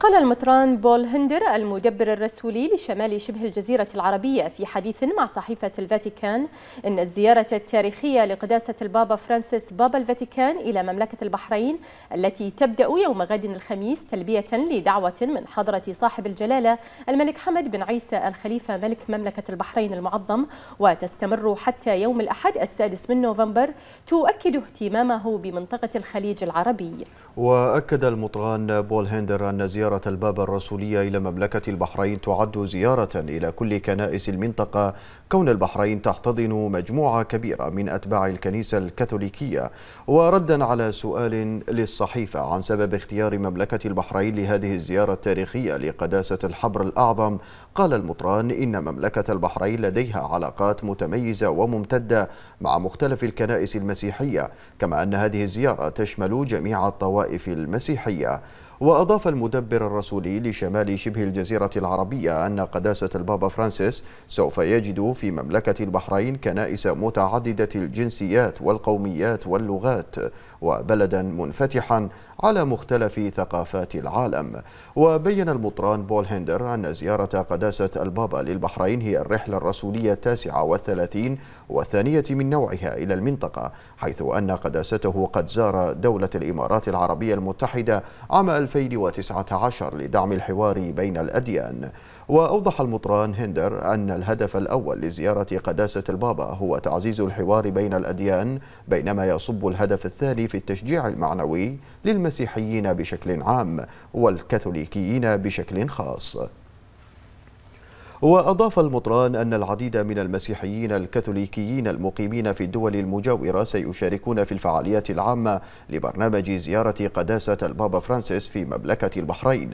قال المطران بول هندر المدبر الرسولي لشمال شبه الجزيرة العربية في حديث مع صحيفة الفاتيكان إن الزيارة التاريخية لقداسة البابا فرانسيس بابا الفاتيكان إلى مملكة البحرين التي تبدأ يوم غد الخميس تلبية لدعوة من حضرة صاحب الجلالة الملك حمد بن عيسى الخليفة ملك مملكة البحرين المعظم وتستمر حتى يوم الأحد السادس من نوفمبر تؤكد اهتمامه بمنطقة الخليج العربي وأكد المطران بول هندر أن زيارة زيارة الباب الرسولية إلى مملكة البحرين تعد زيارة إلى كل كنائس المنطقة كون البحرين تحتضن مجموعة كبيرة من أتباع الكنيسة الكاثوليكية وردا على سؤال للصحيفة عن سبب اختيار مملكة البحرين لهذه الزيارة التاريخية لقداسة الحبر الأعظم قال المطران إن مملكة البحرين لديها علاقات متميزة وممتدة مع مختلف الكنائس المسيحية كما أن هذه الزيارة تشمل جميع الطوائف المسيحية وأضاف المدبر الرسولي لشمال شبه الجزيرة العربية أن قداسة البابا فرانسيس سوف يجد في مملكة البحرين كنائس متعددة الجنسيات والقوميات واللغات وبلدا منفتحا على مختلف ثقافات العالم وبين المطران بول هندر أن زيارة قداسة البابا للبحرين هي الرحلة الرسولية التاسعة والثلاثين والثانية من نوعها إلى المنطقة حيث أن قداسته قد زار دولة الإمارات العربية المتحدة عام 2019 لدعم الحوار بين الأديان وأوضح المطران هندر أن الهدف الأول لزيارة قداسة البابا هو تعزيز الحوار بين الأديان بينما يصب الهدف الثاني في التشجيع المعنوي للمسيحيين بشكل عام والكاثوليكيين بشكل خاص وأضاف المطران أن العديد من المسيحيين الكاثوليكيين المقيمين في الدول المجاورة سيشاركون في الفعاليات العامة لبرنامج زيارة قداسة البابا فرانسيس في مملكة البحرين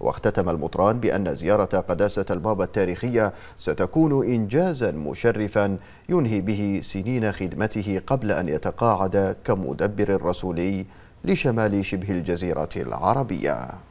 واختتم المطران بأن زيارة قداسة البابا التاريخية ستكون إنجازا مشرفا ينهي به سنين خدمته قبل أن يتقاعد كمدبر رسولي لشمال شبه الجزيرة العربية